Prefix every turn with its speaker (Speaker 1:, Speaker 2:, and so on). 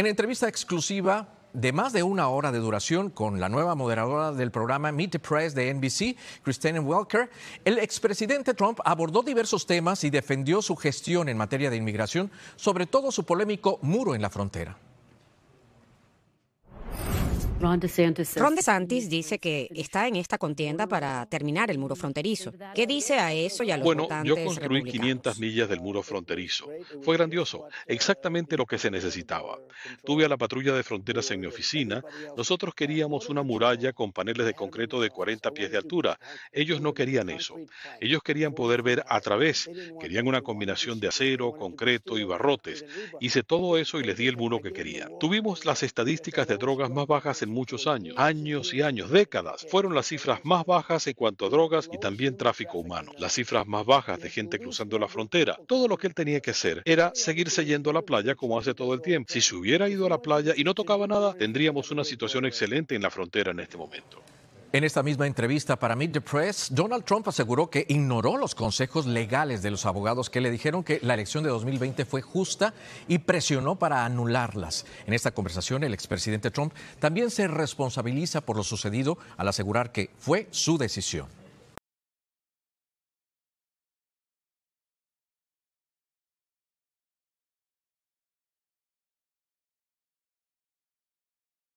Speaker 1: En entrevista exclusiva de más de una hora de duración con la nueva moderadora del programa Meet the Press de NBC, Christine Welker, el expresidente Trump abordó diversos temas y defendió su gestión en materia de inmigración, sobre todo su polémico muro en la frontera. Ron
Speaker 2: DeSantis dice que está en esta contienda para terminar el muro fronterizo. ¿Qué dice a eso y a los Bueno, yo construí 500
Speaker 3: millas del muro fronterizo. Fue grandioso, exactamente lo que se necesitaba. Tuve a la patrulla de fronteras en mi oficina. Nosotros queríamos una muralla con paneles de concreto de 40 pies de altura. Ellos no querían eso. Ellos querían poder ver a través. Querían una combinación de acero, concreto y barrotes. Hice todo eso y les di el muro que querían. Tuvimos las estadísticas de drogas más bajas en muchos años, años y años, décadas. Fueron las cifras más bajas en cuanto a drogas y también tráfico humano, las cifras más bajas de gente cruzando la frontera. Todo lo que él tenía que hacer era seguirse yendo a la playa como hace todo el tiempo. Si se hubiera ido a la playa y no tocaba nada, tendríamos una situación excelente en la frontera en este momento.
Speaker 1: En esta misma entrevista para Meet the Press, Donald Trump aseguró que ignoró los consejos legales de los abogados que le dijeron que la elección de 2020 fue justa y presionó para anularlas. En esta conversación, el expresidente Trump también se responsabiliza por lo sucedido al asegurar que fue su decisión.